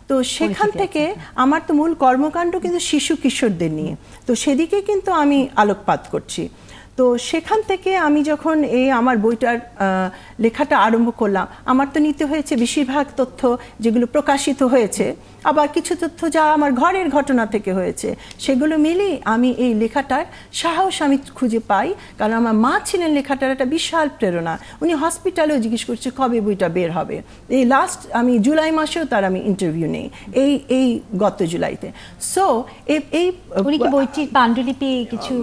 তো সেখান থেকে হ্যাঁ। আমার তো মূল কর্মকাণ্ড কিন্তু শিশু কিশোরদের নিয়ে তো সেদিকে কিন্তু আমি আলোকপাত করছি তো সেখান থেকে আমি যখন এই আমার বইটার লেখাটা আরম্ভ করলাম আমার তো নিতে হয়েছে বেশিরভাগ তথ্য যেগুলো প্রকাশিত হয়েছে আবার কিছু তথ্য যা আমার ঘরের ঘটনা থেকে হয়েছে সেগুলো মিলেই আমি এই লেখাটার সাহস আমি খুঁজে পাই কারণ আমার মা ছিলেন লেখাটার একটা বিশাল প্রেরণা উনি হসপিটালেও জিজ্ঞেস করছে কবে বইটা বের হবে এই লাস্ট আমি জুলাই মাসেও তার আমি ইন্টারভিউ নেই এই এই গত জুলাইতে সো এই বইটি পাণ্ডুলিপি কিছু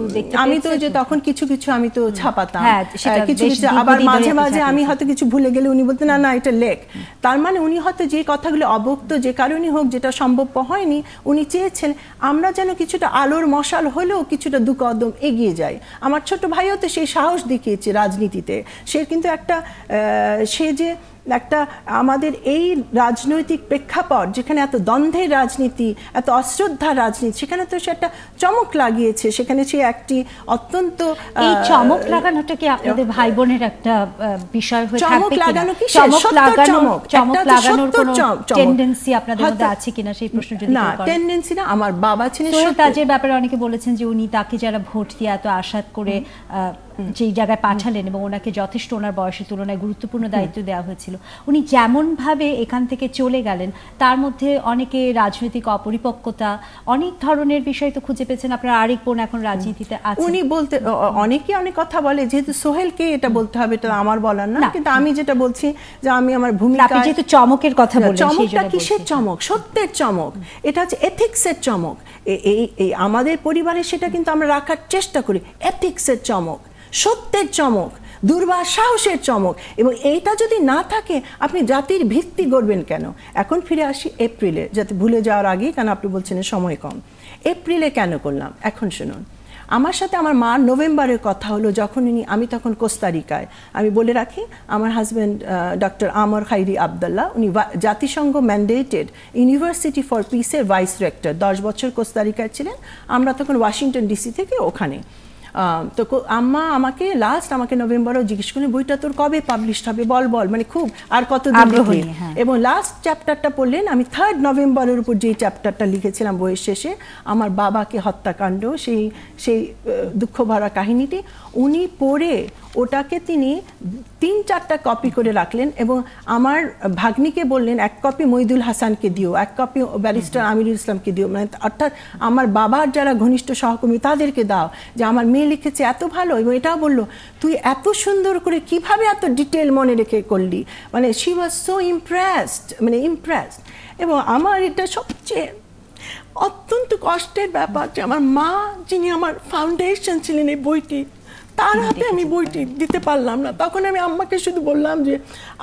আমি তো যে তখন কিছু কিছু আমি তো ছাপাতাম হ্যাঁ, কিছু কিছু আবার মাঝে মাঝে আমি হয়তো কিছু ভুলে গেলে উনি বলতেন না না এটা লেখ তার মানে উনি হয়তো যে কথাগুলো অবক্ত যে কারণে হোক যেটা সম্ভব হয়নি উনি চেয়েছেন আমরা যেন কিছুটা আলোর মশাল হলেও কিছুটা দু কদম এগিয়ে যাই আমার ছোট ভাইও তো সেই সাহস দেখিয়েছে রাজনীতিতে সে কিন্তু একটা সে যে একটা আমাদের এই রাজনৈতিক প্রেক্ষাপট যেখানে এত দ্বন্দ্বের রাজনীতি এত অশ্রদ্ধার রাজনীতি সেখানে তো সে একটা চমক লাগিয়েছে সেখানে সে একটি অত্যন্ত এই চমক লাগানোটা কি আপনাদের ভাই বোনের একটা বিষয় হয়ে থাকবে চমক লাগানো কি চমক লাগানো চমক লাগানোর কোনো টেন্ডেন্সি আপনাদের মধ্যে আছে কিনা সেই প্রশ্ন যদি না টেন্ডেন্সি না আমার বাবা ছিলেন তাজের ব্যাপারে অনেকে বলেছেন যে উনি তাকে যারা ভোট দিয়ে এত আশাত করে যেই জায়গায় পাঠালেন এবং ওনাকে যথেষ্ট ওনার বয়সের তুলনায় গুরুত্বপূর্ণ দায়িত্ব দেওয়া হয়েছিল উনি যেমনভাবে এখান থেকে চলে গেলেন তার মধ্যে অনেকে রাজনৈতিক অপরিপক্কতা অনেক ধরনের বিষয় তো খুঁজে পেয়েছেন আপনার আরেক বোন এখন রাজনীতিতে আছে উনি বলতে অনেকে অনেক কথা বলে যেহেতু সোহেলকে এটা বলতে হবে এটা আমার বলার না কিন্তু আমি যেটা বলছি যে আমি আমার ভূমিকা যেহেতু চমকের কথা বলছি চমকটা কিসের চমক সত্যের চমক এটা হচ্ছে এথিক্সের চমক এই আমাদের পরিবারে সেটা কিন্তু আমরা রাখার চেষ্টা করি এথিক্সের চমক সত্যের চমক দুর্বা সাহসের চমক এবং এইটা যদি না থাকে আপনি জাতির ভিত্তি গড়বেন কেন এখন ফিরে আসি এপ্রিলে যাতে ভুলে যাওয়ার আগেই কেন আপনি বলছেন সময় কম এপ্রিলে কেন করলাম এখন শুনুন আমার সাথে আমার মা নভেম্বরের কথা হলো যখন উনি আমি তখন কোস্তারিকায় আমি বলে রাখি আমার হাজব্যান্ড ডক্টর আমর খাইরি আবদাল্লাহ উনি জাতিসংঘ ম্যান্ডেটেড ইউনিভার্সিটি ফর পিসের ভাইস রেক্টর দশ বছর কোস্তারিকায় ছিলেন আমরা তখন ওয়াশিংটন ডিসি থেকে ওখানে তো আম্মা আমাকে লাস্ট আমাকে নভেম্বরও জিজ্ঞেস করলেন বইটা তোর কবে পাবলিশ হবে বল বল মানে খুব আর কত আগ্রহী হ্যাঁ। এবং লাস্ট চ্যাপ্টারটা পড়লেন আমি থার্ড নভেম্বরের উপর যে চ্যাপ্টারটা লিখেছিলাম বইয়ের শেষে আমার বাবাকে হত্যাকাণ্ড সেই সেই দুঃখ ভরা কাহিনীটি উনি পড়ে ওটাকে তিনি তিন চারটা কপি করে রাখলেন এবং আমার ভাগ্নিকে বললেন এক কপি মইদুল হাসানকে দিও এক কপি ব্যারিস্টার আমিরুল ইসলামকে দিও মানে অর্থাৎ আমার বাবার যারা ঘনিষ্ঠ সহকর্মী তাদেরকে দাও যে আমার মেয়ে মেয়ে লিখেছে এত ভালো এবং এটাও বললো তুই এত সুন্দর করে কিভাবে এত ডিটেল মনে রেখে করলি মানে শি ওয়াজ সো ইমপ্রেসড মানে ইমপ্রেসড এবং আমার এটা সবচেয়ে অত্যন্ত কষ্টের ব্যাপার যে আমার মা যিনি আমার ফাউন্ডেশন ছিলেন এই বইটি তার হাতে আমি বইটি দিতে পারলাম না তখন আমি আম্মাকে শুধু বললাম যে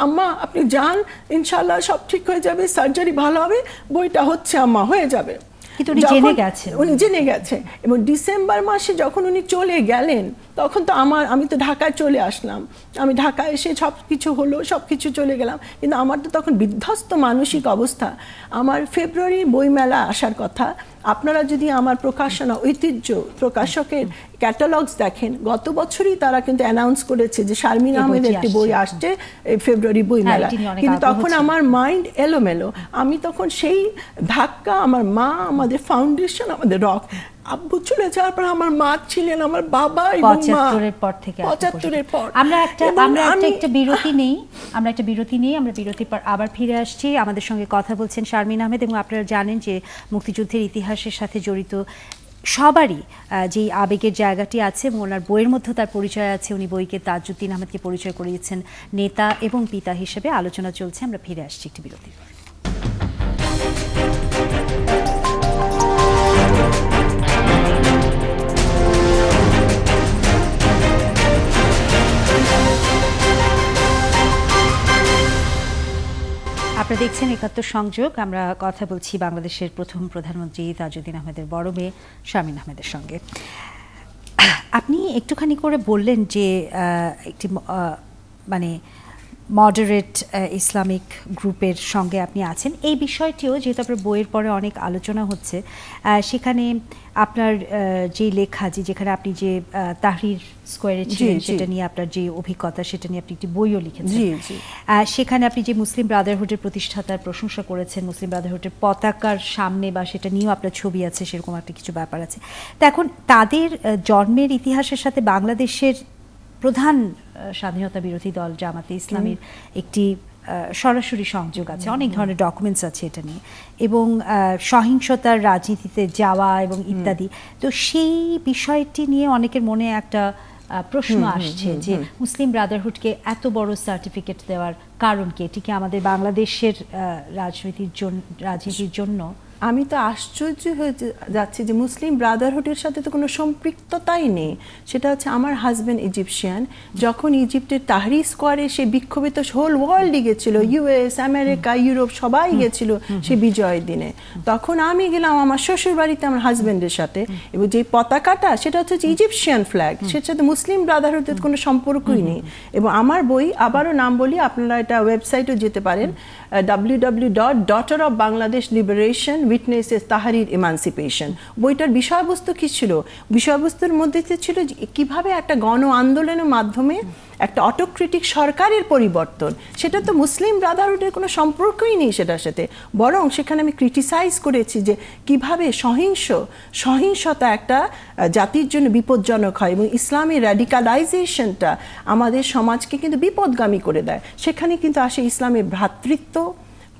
আম্মা আপনি যান ইনশাল্লাহ সব ঠিক হয়ে যাবে সার্জারি ভালো হবে বইটা হচ্ছে আম্মা হয়ে যাবে কিন্তু উনি জেনে গেছে উনি জেনে গেছে এবং ডিসেম্বর মাসে যখন উনি চলে গেলেন তখন তো আমার আমি তো ঢাকায় চলে আসলাম আমি ঢাকা এসে সব কিছু হলো সব কিছু চলে গেলাম কিন্তু আমার তো তখন বিধ্বস্ত মানসিক অবস্থা আমার ফেব্রুয়ারি বইমেলা আসার কথা আপনারা যদি আমার প্রকাশনা ঐতিহ্য প্রকাশকের ক্যাটালগস দেখেন গত বছরই তারা কিন্তু অ্যানাউন্স করেছে যে শারমিন আহমেদের একটি বই আসছে ফেব্রুয়ারি বইমেলা হ্যাঁ, কিন্তু তখন আমার মাইন্ড এলোমেলো আমি তখন সেই ধাক্কা আমার মা আমাদের ফাউন্ডেশন আমাদের রক আব্বু চলে যাওয়ার পর আমার মা ছিলেন আমার বাবা এবং মা পঁচাত্তরের পর থেকে পঁচাত্তরের পর আমরা একটা আমরা একটা একটা বিরতি নেই আমরা একটা বিরতি নেই আমরা বিরতির পর আবার ফিরে আসছি আমাদের সঙ্গে কথা বলছেন শারমিন আহমেদ এবং আপনারা জানেন যে মুক্তিযুদ্ধের ইতিহাসের সাথে জড়িত সবারই যেই আবেগের জায়গাটি আছে এবং ওনার বইয়ের মধ্যে তার পরিচয় আছে উনি বইকে তাজুদ্দিন আহমেদকে পরিচয় করিয়েছেন নেতা এবং পিতা হিসেবে আলোচনা চলছে আমরা ফিরে আসছি একটি বিরতির পর আপনারা দেখছেন একাত্তর সংযোগ আমরা কথা বলছি বাংলাদেশের প্রথম প্রধানমন্ত্রী তাজউদ্দিন আহমেদের বড় মেয়ে শামীন আহমেদের সঙ্গে আপনি একটুখানি করে বললেন যে একটি মানে মডারেট ইসলামিক uh, গ্রুপের সঙ্গে আপনি আছেন এই বিষয়টিও যেহেতু আপনার বইয়ের পরে অনেক আলোচনা হচ্ছে সেখানে আপনার যে লেখা যে যেখানে আপনি যে তাহরির স্কোয়ারে ছিলেন সেটা নিয়ে আপনার যে অভিজ্ঞতা সেটা নিয়ে আপনি একটি বইও লিখেছেন সেখানে আপনি যে মুসলিম ব্রাদারহুডের প্রতিষ্ঠাতার প্রশংসা করেছেন মুসলিম ব্রাদারহুডের পতাকার সামনে বা সেটা নিয়েও আপনার ছবি আছে সেরকম একটা কিছু ব্যাপার আছে তো এখন তাদের জন্মের ইতিহাসের সাথে বাংলাদেশের প্রধান স্বাধীনতা বিরোধী দল জামাতে ইসলামীর একটি সরাসরি সংযোগ আছে অনেক ধরনের ডকুমেন্টস আছে এটা নিয়ে এবং সহিংসতার রাজনীতিতে যাওয়া এবং ইত্যাদি তো সেই বিষয়টি নিয়ে অনেকের মনে একটা প্রশ্ন আসছে যে মুসলিম ব্রাদারহুডকে এত বড় সার্টিফিকেট দেওয়ার কারণ কি এটি কি আমাদের বাংলাদেশের রাজনীতির জন্য রাজনীতির জন্য আমি তো আশ্চর্য হয়ে যাচ্ছি যে মুসলিম ব্রাদারহুডের সাথে তো কোনো সম্পৃক্ততাই নেই সেটা হচ্ছে আমার হাজব্যান্ড ইজিপশিয়ান যখন ইজিপ্টের তাহরি স্কোয়ারে সে বিক্ষোভিত হোল ওয়ার্ল্ডে গেছিল ইউএস আমেরিকা ইউরোপ সবাই গেছিল সে বিজয়ের দিনে তখন আমি গেলাম আমার শ্বশুর বাড়িতে আমার হাজব্যান্ডের সাথে এবং যে পতাকাটা সেটা হচ্ছে ইজিপশিয়ান ফ্ল্যাগ সেটার সাথে মুসলিম ব্রাদারহুডের কোনো সম্পর্কই নেই এবং আমার বই আবারও নাম বলি আপনারা এটা ওয়েবসাইটও যেতে পারেন W W dot daughter of Bangladesh liberation witnesses তাহারির ইমান্সিপেশন বইটার বিষয়বস্তু কী ছিল বিষয়বস্তুর মধ্যে ছিল কিভাবে একটা গণ আন্দোলনের মাধ্যমে একটা অটোক্রেটিক সরকারের পরিবর্তন সেটা তো মুসলিম ব্রাদারহুডের কোনো সম্পর্কই নেই সেটার সাথে বরং সেখানে আমি ক্রিটিসাইজ করেছি যে কিভাবে সহিংস সহিংসতা একটা জাতির জন্য বিপজ্জনক হয় এবং ইসলামের র্যাডিকালাইজেশনটা আমাদের সমাজকে কিন্তু বিপদগামী করে দেয় সেখানে কিন্তু আসে ইসলামের ভ্রাতৃত্ব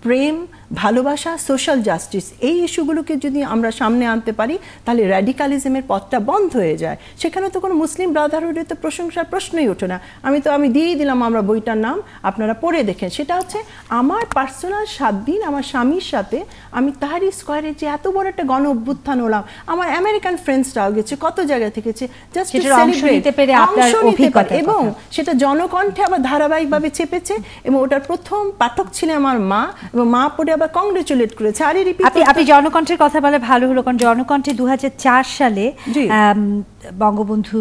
প্রেম ভালোবাসা সোশ্যাল জাস্টিস এই ইস্যুগুলোকে যদি আমরা সামনে আনতে পারি তাহলে র্যাডিকালিজমের পথটা বন্ধ হয়ে যায় সেখানে তো কোনো মুসলিম ব্রাদারহুডের তো প্রশংসার প্রশ্নই ওঠে না আমি তো আমি দিয়েই দিলাম আমরা বইটার নাম আপনারা পড়ে দেখেন সেটা হচ্ছে আমার পার্সোনাল সাত দিন আমার স্বামীর সাথে আমি তাহারি স্কোয়ারে যে এত বড় একটা গণ অভ্যুত্থান হলাম আমার আমেরিকান ফ্রেন্ডসরাও গেছে কত জায়গা থেকেছে জাস্ট এবং সেটা জনকণ্ঠে আবার ধারাবাহিকভাবে চেপেছে এবং ওটার প্রথম পাঠক ছিলেন আমার মা এবং মা পরে আবার কংগ্রেচুলেট করেছে আর আপনি আপনি জনকণ্ঠের কথা বলে ভালো হলো কারণ জনকণ্ঠে দু সালে বঙ্গবন্ধু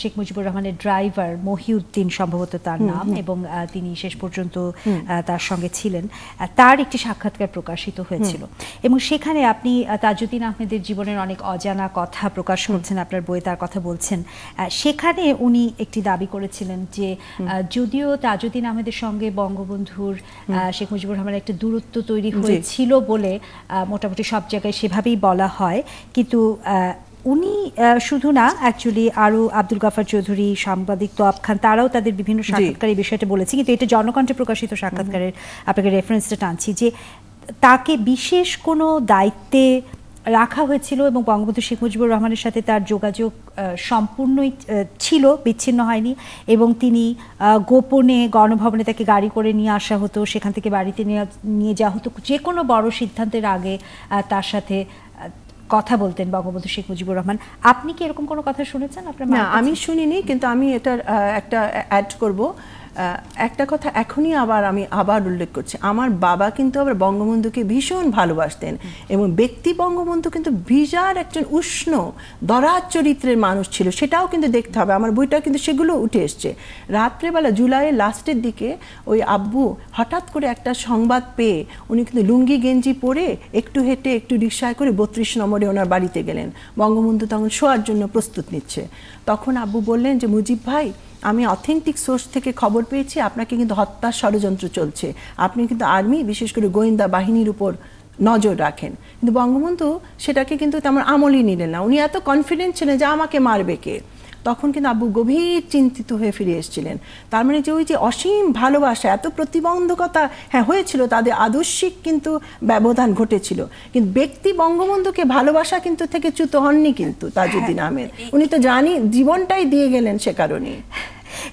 শেখ মুজিবুর রহমানের ড্রাইভার মহিউদ্দিন সম্ভবত তার নাম এবং তিনি শেষ পর্যন্ত তার সঙ্গে ছিলেন তার একটি সাক্ষাৎকার প্রকাশিত হয়েছিল এবং সেখানে আপনি তাজুদ্দিন আহমেদের জীবনের অনেক অজানা কথা প্রকাশ করছেন আপনার বইয়ে তার কথা বলছেন সেখানে উনি একটি দাবি করেছিলেন যে যদিও তাজুদ্দিন আহমেদের সঙ্গে বঙ্গবন্ধুর শেখ মুজিবুর রহমানের একটা দূরত্ব তৈরি হয়েছিল বলে মোটামুটি সব জায়গায় সেভাবেই বলা হয় কিন্তু উনি শুধু না অ্যাকচুয়ালি আরও আব্দুল গাফার চৌধুরী সাংবাদিক তো খান তারাও তাদের বিভিন্ন সাক্ষাৎকার এই বিষয়টা বলেছে কিন্তু এটা জনকণ্ঠে প্রকাশিত সাক্ষাৎকারের আপনাকে রেফারেন্সটা টানছি যে তাকে বিশেষ কোনো দায়িত্বে রাখা হয়েছিল এবং বঙ্গবন্ধু শেখ মুজিবুর রহমানের সাথে তার যোগাযোগ সম্পূর্ণই ছিল বিচ্ছিন্ন হয়নি এবং তিনি গোপনে গণভবনে তাকে গাড়ি করে নিয়ে আসা হতো সেখান থেকে বাড়িতে নিয়ে যাওয়া হতো যে কোনো বড় সিদ্ধান্তের আগে তার সাথে কথা বলতেন বঙ্গবন্ধু শেখ মুজিবুর রহমান আপনি কি এরকম কোনো কথা শুনেছেন আপনার আমি শুনিনি কিন্তু আমি এটার একটা অ্যাড করব একটা কথা এখনই আবার আমি আবার উল্লেখ করছি আমার বাবা কিন্তু আবার বঙ্গবন্ধুকে ভীষণ ভালোবাসতেন এবং ব্যক্তি বঙ্গবন্ধু কিন্তু ভিজার একজন উষ্ণ দরাজ চরিত্রের মানুষ ছিল সেটাও কিন্তু দেখতে হবে আমার বইটা কিন্তু সেগুলো উঠে এসছে রাত্রেবেলা জুলাইয়ের লাস্টের দিকে ওই আব্বু হঠাৎ করে একটা সংবাদ পেয়ে উনি কিন্তু লুঙ্গি গেঞ্জি পরে একটু হেঁটে একটু রিক্সায় করে বত্রিশ নম্বরে ওনার বাড়িতে গেলেন বঙ্গবন্ধু তখন শোয়ার জন্য প্রস্তুত নিচ্ছে তখন আব্বু বললেন যে মুজিব ভাই আমি অথেন্টিক সোর্স থেকে খবর পেয়েছি আপনাকে কিন্তু হত্যার ষড়যন্ত্র চলছে আপনি কিন্তু আর্মি বিশেষ করে গোয়েন্দা বাহিনীর উপর নজর রাখেন কিন্তু বঙ্গবন্ধু সেটাকে কিন্তু তেমন আমলই নিলেন না উনি এত কনফিডেন্ট ছিলেন যে আমাকে মারবে কে তখন কিন্তু আব্বু গভীর চিন্তিত হয়ে ফিরে এসেছিলেন তার মানে যে ওই যে অসীম ভালোবাসা এত প্রতিবন্ধকতা হ্যাঁ হয়েছিল তাদের আদর্শিক কিন্তু ব্যবধান ঘটেছিল কিন্তু ব্যক্তি বঙ্গবন্ধুকে ভালোবাসা কিন্তু থেকে চ্যুত হননি কিন্তু তাজুদ্দিন হ্যাঁ, আহমেদ উনি তো জানি জীবনটাই দিয়ে গেলেন সে কারণে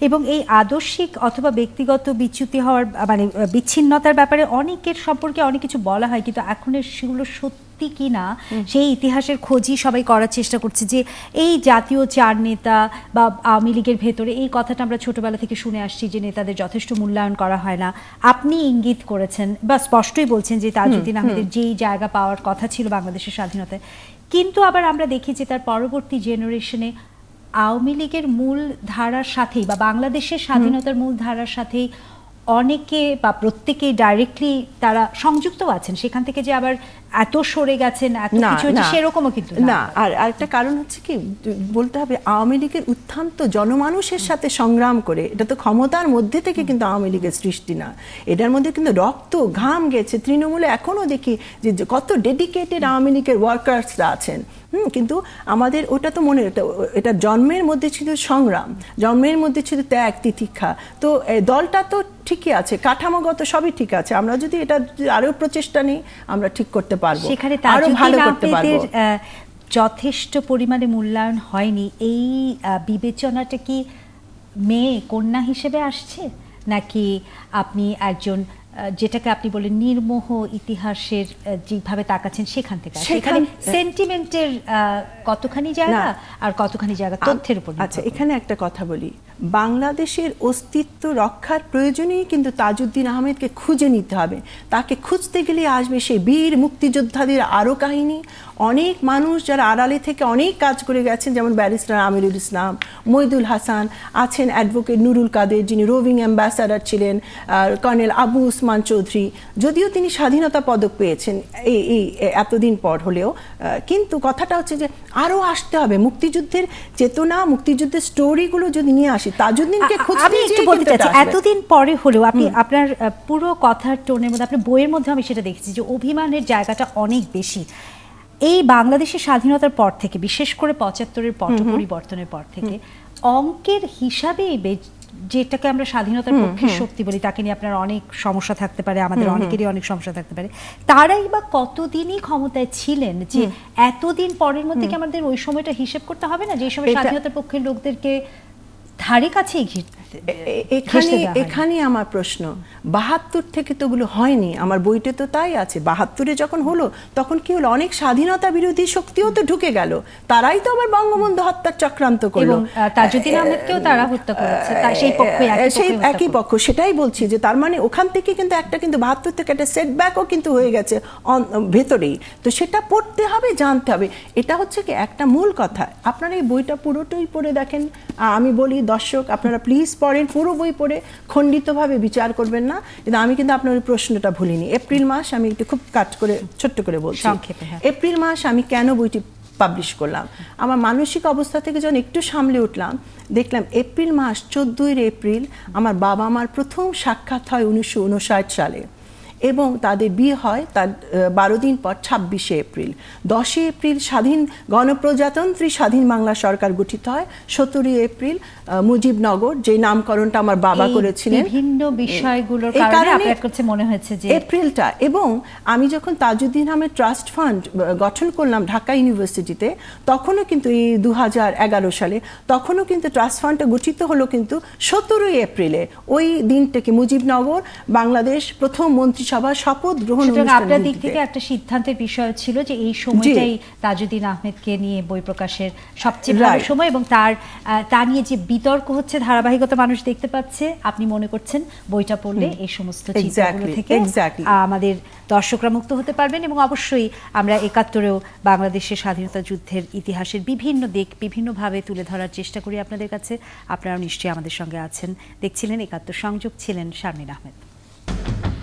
এবং এই আদর্শিক অথবা ব্যক্তিগত বিচ্যুতি হওয়ার মানে বিচ্ছিন্নতার ব্যাপারে অনেকের সম্পর্কে অনেক কিছু বলা হয় কিন্তু এখন সেগুলো সত্য সত্যি কি না সেই ইতিহাসের খোঁজই সবাই করার চেষ্টা করছে যে এই জাতীয় চার নেতা বা আওয়ামী লীগের ভেতরে এই কথাটা আমরা ছোটবেলা থেকে শুনে আসছি যে নেতাদের যথেষ্ট মূল্যায়ন করা হয় না আপনি ইঙ্গিত করেছেন বা স্পষ্টই বলছেন যে তাজউদ্দিন আহমেদের যেই জায়গা পাওয়ার কথা ছিল বাংলাদেশের স্বাধীনতায় কিন্তু আবার আমরা দেখি যে তার পরবর্তী জেনারেশনে আওয়ামী লীগের মূল ধারার সাথেই বা বাংলাদেশের স্বাধীনতার মূল ধারার সাথেই অনেকে বা প্রত্যেকেই ডাইরেক্টলি তারা সংযুক্ত আছেন সেখান থেকে যে আবার এত সরে গেছেন এত কিছু সেরকমও কিন্তু না আর আরেকটা কারণ হচ্ছে কি বলতে হবে আওয়ামী লীগের উত্থান তো জনমানুষের সাথে সংগ্রাম করে এটা তো ক্ষমতার মধ্যে থেকে কিন্তু আওয়ামী লীগের সৃষ্টি না এটার মধ্যে কিন্তু রক্ত ঘাম গেছে তৃণমূলে এখনও দেখি যে কত ডেডিকেটেড আওয়ামী লীগের ওয়ার্কার্সরা আছেন হুম কিন্তু আমাদের ওটা তো মনে এটা জন্মের মধ্যে ছিল সংগ্রাম জন্মের মধ্যে ছিল ত্যাগ তিতিক্ষা তো দলটা তো ঠিকই আছে কাঠামোগত সবই ঠিক আছে আমরা যদি এটা আরো প্রচেষ্টা নিই আমরা ঠিক করতে পারবো সেখানে আরো ভালো করতে পারবো যথেষ্ট পরিমাণে মূল্যায়ন হয়নি এই বিবেচনাটা কি মেয়ে কন্যা হিসেবে আসছে নাকি আপনি একজন যেটাকে আপনি বলেন নির্মোহ ইতিহাসের যেভাবে তাকাচ্ছেন সেখান থেকে আচ্ছা, সেখানে সেন্টিমেন্টের কতখানি জায়গা আর কতখানি জায়গা তথ্যের উপর আচ্ছা এখানে একটা কথা বলি বাংলাদেশের অস্তিত্ব রক্ষার প্রয়োজনেই কিন্তু তাজউদ্দিন আহমেদকে খুঁজে নিতে হবে তাকে খুঁজতে গেলে আসবে সেই বীর মুক্তিযোদ্ধাদের আরও কাহিনী অনেক মানুষ যারা আড়ালে থেকে অনেক কাজ করে গেছেন যেমন ব্যারিস্টার আমিরুল ইসলাম মইদুল হাসান আছেন অ্যাডভোকেট নুরুল কাদের যিনি রোভিং অ্যাম্বাসাডার ছিলেন কর্নেল আবু উসমান চৌধুরী যদিও তিনি স্বাধীনতা পদক পেয়েছেন এই এই এতদিন পর হলেও কিন্তু কথাটা হচ্ছে যে আরও আসতে হবে মুক্তিযুদ্ধের চেতনা মুক্তিযুদ্ধের স্টোরিগুলো যদি নিয়ে আসি তাজউদ্দিনকে আমি একটু বলতে চাচ্ছি এতদিন পরে হলেও আপনি আপনার পুরো কথার টোনের মধ্যে আপনার বইয়ের মধ্যে আমি সেটা দেখেছি যে অভিমানের জায়গাটা অনেক বেশি এই বাংলাদেশের স্বাধীনতার পর থেকে বিশেষ করে পঁচাত্তরের পট পরিবর্তনের পর থেকে অঙ্কের হিসাবে যেটাকে আমরা স্বাধীনতার পক্ষের শক্তি বলি তাকে নিয়ে আপনার অনেক সমস্যা থাকতে পারে আমাদের অনেকেরই অনেক সমস্যা থাকতে পারে তারাই বা কতদিনই ক্ষমতায় ছিলেন যে এতদিন পরের মধ্যে কি আমাদের ওই সময়টা হিসেব করতে হবে না যে সময় স্বাধীনতার পক্ষের লোকদেরকে ধারে কাছেই এখানে এখানে আমার প্রশ্ন বাহাত্তর থেকে তো ওগুলো হয়নি আমার বইতে তো তাই আছে বাহাত্তরে যখন হলো তখন কি হলো অনেক স্বাধীনতা বিরোধী শক্তিও তো ঢুকে গেল তারাই তো আবার বঙ্গবন্ধু হত্যার চক্রান্ত করলো সেই একই পক্ষ সেটাই বলছি যে তার মানে ওখান থেকে কিন্তু একটা কিন্তু বাহাত্তর থেকে একটা সেটব্যাকও কিন্তু হয়ে গেছে ভেতরেই তো সেটা পড়তে হবে জানতে হবে এটা হচ্ছে কি একটা মূল কথা আপনারা এই বইটা পুরোটাই পড়ে দেখেন আমি বলি দর্শক আপনারা প্লিজ পড়েন পুরো বই পড়ে খণ্ডিতভাবে বিচার করবেন না কিন্তু আমি কিন্তু আপনার প্রশ্নটা ভুলিনি এপ্রিল মাস আমি একটু খুব কাট করে ছোট্ট করে বলছি হ্যাঁ। এপ্রিল মাস আমি কেন বইটি পাবলিশ করলাম আমার মানসিক অবস্থা থেকে যখন একটু সামলে উঠলাম দেখলাম এপ্রিল মাস চোদ্দই এপ্রিল আমার বাবা মার প্রথম সাক্ষাৎ হয় উনিশশো সালে এবং তাদের বিয়ে হয় তার বারো দিন পর ছাব্বিশে এপ্রিল দশই এপ্রিল স্বাধীন গণপ্রজাতন্ত্রী স্বাধীন বাংলা সরকার গঠিত হয় সতেরোই এপ্রিল মুজিবনগর যে নামকরণটা আমার বাবা করেছিলেন বিভিন্ন বিষয়গুলোর মনে হয়েছে যে এপ্রিলটা এবং আমি যখন তাজুদ্দিন আহমেদ ট্রাস্ট ফান্ড গঠন করলাম ঢাকা ইউনিভার্সিটিতে তখনও কিন্তু এই দু সালে তখনও কিন্তু ট্রাস্ট ফান্ডটা গঠিত হলো কিন্তু সতেরোই এপ্রিলে ওই দিনটাকে মুজিবনগর বাংলাদেশ প্রথম মন্ত্রী সভা শপথ গ্রহণ আপনার দিক থেকে একটা সিদ্ধান্তের বিষয় ছিল যে এই সময়টাই তাজউদ্দিন আহমেদকে নিয়ে বই প্রকাশের সবচেয়ে ভালো সময় এবং তার তা নিয়ে যে বিতর্ক হচ্ছে ধারাবাহিকতা মানুষ দেখতে পাচ্ছে আপনি মনে করছেন বইটা পড়লে এই সমস্ত চিন্তাগুলো থেকে আমাদের দর্শকরা মুক্ত হতে পারবেন এবং অবশ্যই আমরা একাত্তরেও বাংলাদেশের স্বাধীনতা যুদ্ধের ইতিহাসের বিভিন্ন দিক বিভিন্নভাবে তুলে ধরার চেষ্টা করি আপনাদের কাছে আপনারা নিশ্চয়ই আমাদের সঙ্গে আছেন দেখছিলেন একাত্তর সংযোগ ছিলেন শারমিন আহমেদ